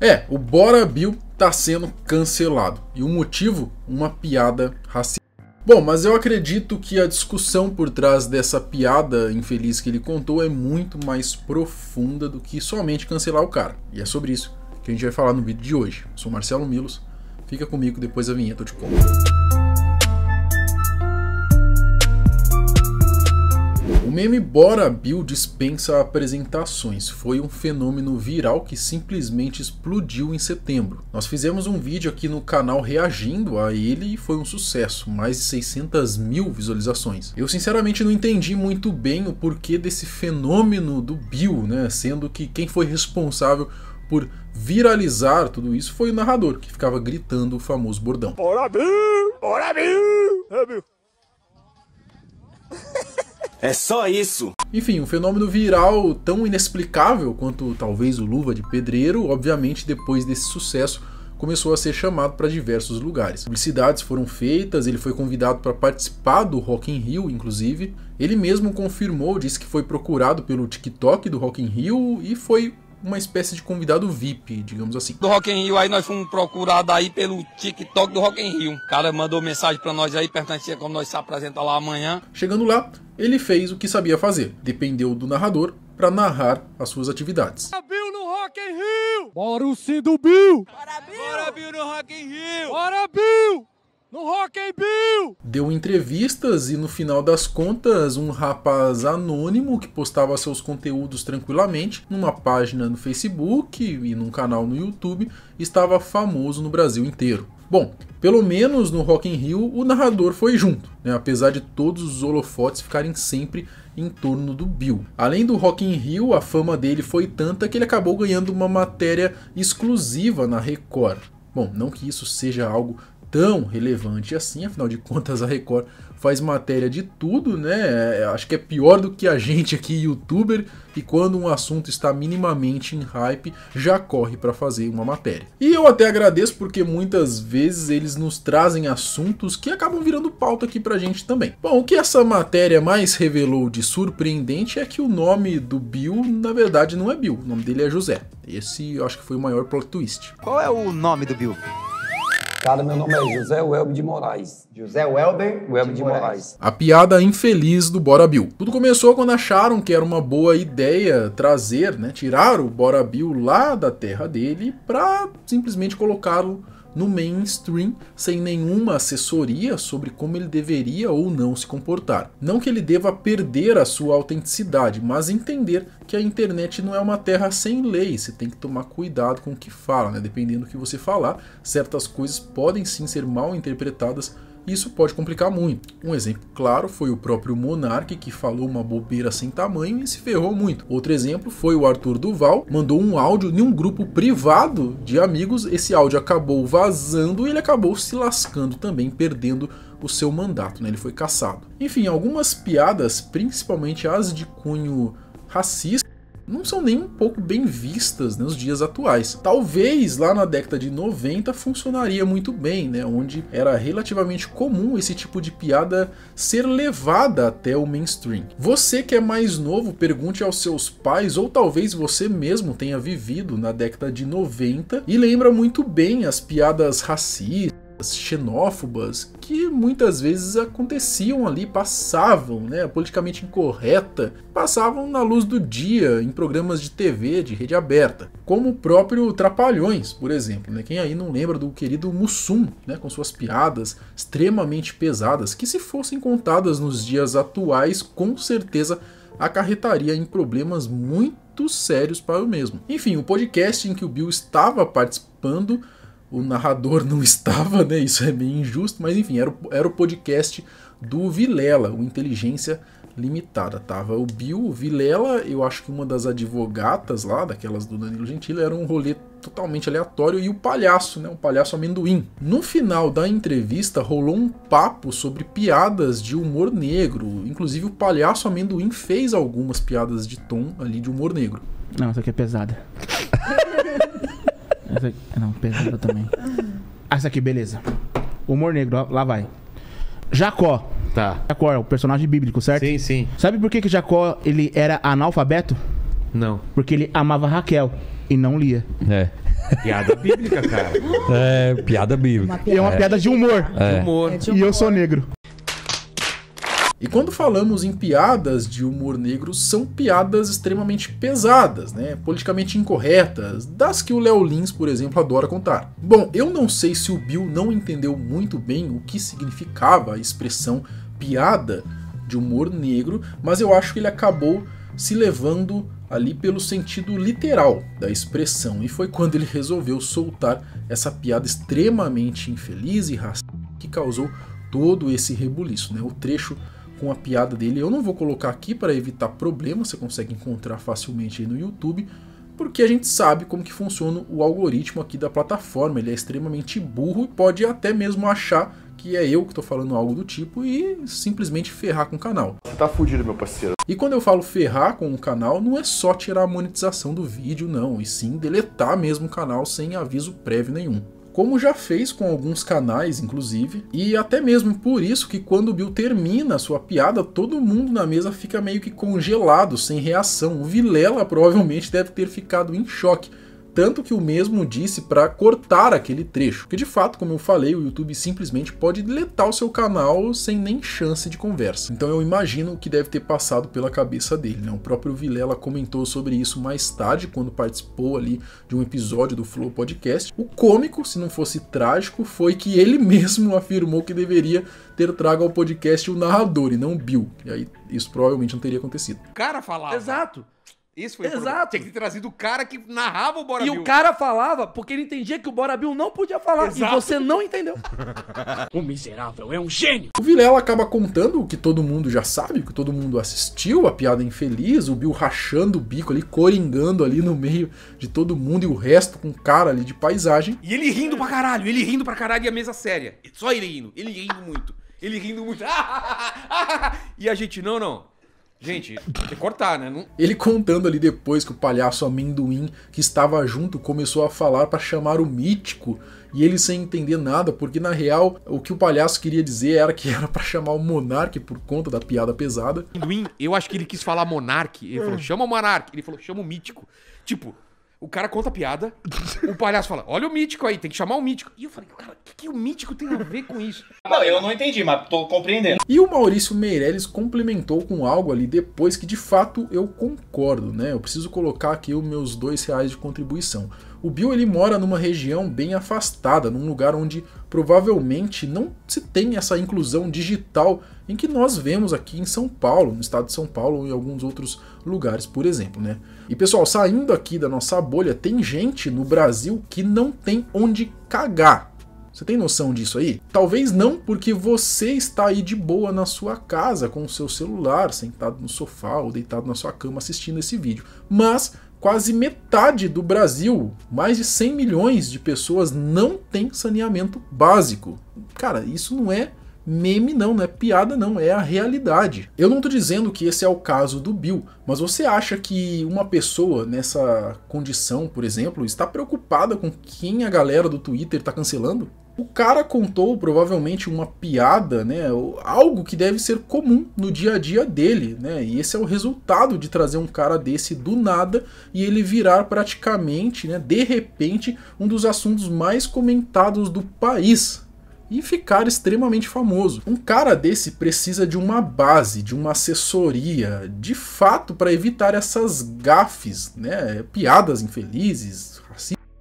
É, o Bora Bill tá sendo cancelado. E o motivo? Uma piada racista. Bom, mas eu acredito que a discussão por trás dessa piada infeliz que ele contou é muito mais profunda do que somente cancelar o cara. E é sobre isso que a gente vai falar no vídeo de hoje. Eu sou Marcelo Milos, fica comigo depois da vinheta eu te conto. meme Bora Bill dispensa apresentações. Foi um fenômeno viral que simplesmente explodiu em setembro. Nós fizemos um vídeo aqui no canal reagindo a ele e foi um sucesso, mais de 600 mil visualizações. Eu sinceramente não entendi muito bem o porquê desse fenômeno do Bill, né? Sendo que quem foi responsável por viralizar tudo isso foi o narrador, que ficava gritando o famoso bordão. Bora Bill! Bora Bill! É Bill! É só isso! Enfim, um fenômeno viral tão inexplicável quanto talvez o Luva de Pedreiro, obviamente depois desse sucesso começou a ser chamado para diversos lugares. Publicidades foram feitas, ele foi convidado para participar do Rock in Rio, inclusive. Ele mesmo confirmou, disse que foi procurado pelo TikTok do Rock in Rio e foi uma espécie de convidado VIP, digamos assim. Do Rock in Rio, aí nós fomos procurados aí pelo TikTok do Rock in Rio. O cara mandou mensagem para nós aí, perguntando como nós se apresentar lá amanhã. Chegando lá, ele fez o que sabia fazer. Dependeu do narrador para narrar as suas atividades. Bora Bill no Rock in Rio! Bora o do Bill! Bora Bill! Bora Bill no Rock in Rio! Bora Bill! No Rock and Bill! Deu entrevistas e no final das contas, um rapaz anônimo que postava seus conteúdos tranquilamente numa página no Facebook e num canal no YouTube estava famoso no Brasil inteiro. Bom, pelo menos no Rock in Rio o narrador foi junto, né? apesar de todos os holofotes ficarem sempre em torno do Bill. Além do Rock in Rio, a fama dele foi tanta que ele acabou ganhando uma matéria exclusiva na Record. Bom, não que isso seja algo tão relevante assim, afinal de contas a Record faz matéria de tudo, né? É, acho que é pior do que a gente aqui, youtuber, e quando um assunto está minimamente em hype, já corre para fazer uma matéria. E eu até agradeço porque muitas vezes eles nos trazem assuntos que acabam virando pauta aqui pra gente também. Bom, o que essa matéria mais revelou de surpreendente é que o nome do Bill, na verdade, não é Bill, o nome dele é José. Esse eu acho que foi o maior plot twist. Qual é o nome do Bill? Cara, meu nome é José Welber de Moraes. José Welber, Welber de, de Moraes. Moraes. A piada infeliz do Bora Bill. Tudo começou quando acharam que era uma boa ideia trazer, né, tirar o Bora Bill lá da terra dele para simplesmente colocá-lo no mainstream sem nenhuma assessoria sobre como ele deveria ou não se comportar. Não que ele deva perder a sua autenticidade, mas entender que a internet não é uma terra sem lei, você tem que tomar cuidado com o que fala, né? Dependendo do que você falar, certas coisas podem sim ser mal interpretadas isso pode complicar muito. Um exemplo claro foi o próprio Monarque que falou uma bobeira sem tamanho e se ferrou muito. Outro exemplo foi o Arthur Duval, mandou um áudio em um grupo privado de amigos, esse áudio acabou vazando e ele acabou se lascando também, perdendo o seu mandato, né? ele foi caçado. Enfim, algumas piadas, principalmente as de cunho racista, não são nem um pouco bem vistas nos né, dias atuais. Talvez lá na década de 90 funcionaria muito bem, né, onde era relativamente comum esse tipo de piada ser levada até o mainstream. Você que é mais novo, pergunte aos seus pais ou talvez você mesmo tenha vivido na década de 90 e lembra muito bem as piadas racistas xenófobas que muitas vezes aconteciam ali, passavam, né, politicamente incorreta, passavam na luz do dia em programas de TV de rede aberta, como o próprio Trapalhões, por exemplo, né? Quem aí não lembra do querido Mussum, né, com suas piadas extremamente pesadas que se fossem contadas nos dias atuais, com certeza acarretaria em problemas muito sérios para o mesmo. Enfim, o podcast em que o Bill estava participando o narrador não estava, né? Isso é bem injusto, mas enfim, era o, era o podcast do Vilela, o Inteligência Limitada. Tava o Bill, o Vilela, eu acho que uma das advogatas lá, daquelas do Danilo Gentili, era um rolê totalmente aleatório, e o palhaço, né? O palhaço amendoim. No final da entrevista rolou um papo sobre piadas de humor negro. Inclusive, o palhaço amendoim fez algumas piadas de tom ali de humor negro. Não, isso aqui é pesada. Essa aqui, não, pesadelo também. Ah, essa aqui, beleza. Humor negro, lá vai. Jacó. Tá. Jacó é o personagem bíblico, certo? Sim, sim. Sabe por que, que Jacó ele era analfabeto? Não. Porque ele amava Raquel e não lia. É. Piada bíblica, cara. É, piada bíblica. Uma piada. E é uma piada de humor. É. De humor. É de humor. E eu sou negro. E quando falamos em piadas de humor negro, são piadas extremamente pesadas, né? politicamente incorretas, das que o Léo Lins, por exemplo, adora contar. Bom, eu não sei se o Bill não entendeu muito bem o que significava a expressão piada de humor negro, mas eu acho que ele acabou se levando ali pelo sentido literal da expressão, e foi quando ele resolveu soltar essa piada extremamente infeliz e racista que causou todo esse rebuliço, né? O trecho com a piada dele. Eu não vou colocar aqui para evitar problemas, você consegue encontrar facilmente aí no YouTube, porque a gente sabe como que funciona o algoritmo aqui da plataforma, ele é extremamente burro e pode até mesmo achar que é eu que estou falando algo do tipo e simplesmente ferrar com o canal. Você tá fudido, meu parceiro. E quando eu falo ferrar com o canal, não é só tirar a monetização do vídeo, não, e sim deletar mesmo o canal sem aviso prévio nenhum como já fez com alguns canais, inclusive, e até mesmo por isso que quando o Bill termina a sua piada, todo mundo na mesa fica meio que congelado, sem reação. O Vilela provavelmente deve ter ficado em choque tanto que o mesmo disse para cortar aquele trecho, que de fato, como eu falei, o YouTube simplesmente pode deletar o seu canal sem nem chance de conversa. Então eu imagino o que deve ter passado pela cabeça dele, né? O próprio Vilela comentou sobre isso mais tarde, quando participou ali de um episódio do Flow Podcast. O cômico, se não fosse trágico, foi que ele mesmo afirmou que deveria ter trago ao podcast o narrador e não o Bill. E aí isso provavelmente não teria acontecido. O cara falava. Exato. Isso foi Exato. Tinha que ter trazido o cara que narrava o Bora E Bill. o cara falava porque ele entendia que o Bora Bill não podia falar. Exato. E você não entendeu. o miserável é um gênio. O Vilela acaba contando o que todo mundo já sabe, o que todo mundo assistiu, a piada infeliz, o Bill rachando o bico ali, coringando ali no meio de todo mundo e o resto com cara ali de paisagem. E ele rindo pra caralho, ele rindo pra caralho e a mesa séria. Só ele rindo, ele rindo muito. Ele rindo muito. e a gente, não, não. Gente, tem que cortar, né? Não... Ele contando ali depois que o palhaço amendoim que estava junto começou a falar para chamar o mítico e ele sem entender nada, porque na real o que o palhaço queria dizer era que era para chamar o monarque por conta da piada pesada. Amendoim, eu acho que ele quis falar monarque. Ele falou, é. chama o monarque. Ele falou, chama o mítico. Tipo, o cara conta piada, o palhaço fala, olha o mítico aí, tem que chamar o mítico. E eu falei, cara, o que, que o mítico tem a ver com isso? Não, eu não entendi, mas tô compreendendo. E o Maurício Meirelles complementou com algo ali depois que de fato eu concordo, né? Eu preciso colocar aqui os meus dois reais de contribuição. O Bill ele mora numa região bem afastada, num lugar onde provavelmente não se tem essa inclusão digital em que nós vemos aqui em São Paulo, no estado de São Paulo ou em alguns outros lugares, por exemplo, né? E pessoal, saindo aqui da nossa bolha, tem gente no Brasil que não tem onde cagar. Você tem noção disso aí? Talvez não, porque você está aí de boa na sua casa com o seu celular, sentado no sofá ou deitado na sua cama assistindo esse vídeo. Mas quase metade do Brasil, mais de 100 milhões de pessoas, não tem saneamento básico. Cara, isso não é meme não, não é piada não, é a realidade. Eu não tô dizendo que esse é o caso do Bill, mas você acha que uma pessoa nessa condição, por exemplo, está preocupada com quem a galera do Twitter tá cancelando? O cara contou provavelmente uma piada, né? Algo que deve ser comum no dia a dia dele, né? E esse é o resultado de trazer um cara desse do nada e ele virar praticamente, né, de repente, um dos assuntos mais comentados do país, e ficar extremamente famoso. Um cara desse precisa de uma base, de uma assessoria, de fato, para evitar essas gafes, né? Piadas infelizes,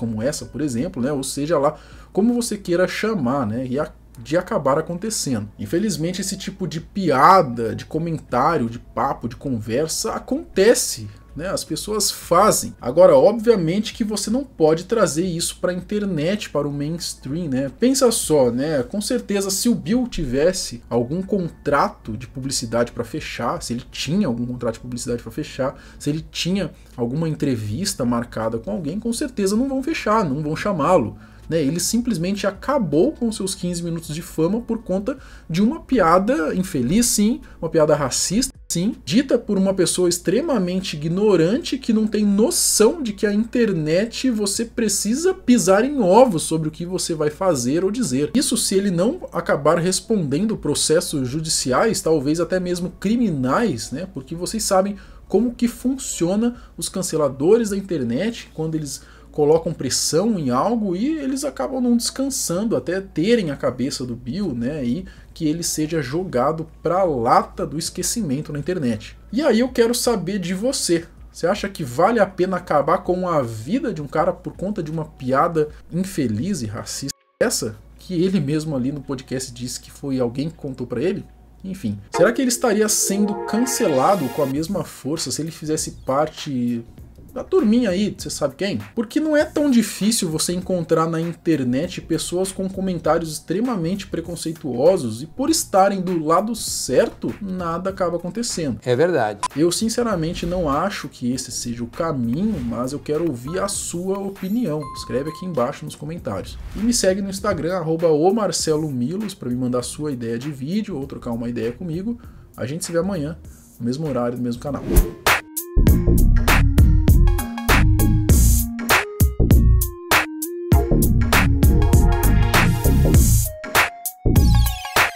como essa, por exemplo, né, ou seja lá como você queira chamar, né, e a, de acabar acontecendo. Infelizmente, esse tipo de piada, de comentário, de papo, de conversa acontece né? As pessoas fazem. Agora, obviamente que você não pode trazer isso para a internet, para o mainstream, né? Pensa só, né? Com certeza, se o Bill tivesse algum contrato de publicidade para fechar, se ele tinha algum contrato de publicidade para fechar, se ele tinha alguma entrevista marcada com alguém, com certeza não vão fechar, não vão chamá-lo. Né? Ele simplesmente acabou com seus 15 minutos de fama por conta de uma piada infeliz, sim, uma piada racista, sim, dita por uma pessoa extremamente ignorante que não tem noção de que a internet você precisa pisar em ovos sobre o que você vai fazer ou dizer. Isso se ele não acabar respondendo processos judiciais, talvez até mesmo criminais, né? Porque vocês sabem como que funciona os canceladores da internet quando eles colocam pressão em algo e eles acabam não descansando até terem a cabeça do Bill, né, e que ele seja jogado pra lata do esquecimento na internet. E aí eu quero saber de você. Você acha que vale a pena acabar com a vida de um cara por conta de uma piada infeliz e racista essa? Que ele mesmo ali no podcast disse que foi alguém que contou para ele? Enfim, será que ele estaria sendo cancelado com a mesma força se ele fizesse parte da turminha aí, você sabe quem? Porque não é tão difícil você encontrar na internet pessoas com comentários extremamente preconceituosos e por estarem do lado certo, nada acaba acontecendo. É verdade. Eu sinceramente não acho que esse seja o caminho, mas eu quero ouvir a sua opinião. Escreve aqui embaixo nos comentários. E me segue no Instagram, omarcelomilos, para me mandar sua ideia de vídeo ou trocar uma ideia comigo. A gente se vê amanhã, no mesmo horário, no mesmo canal.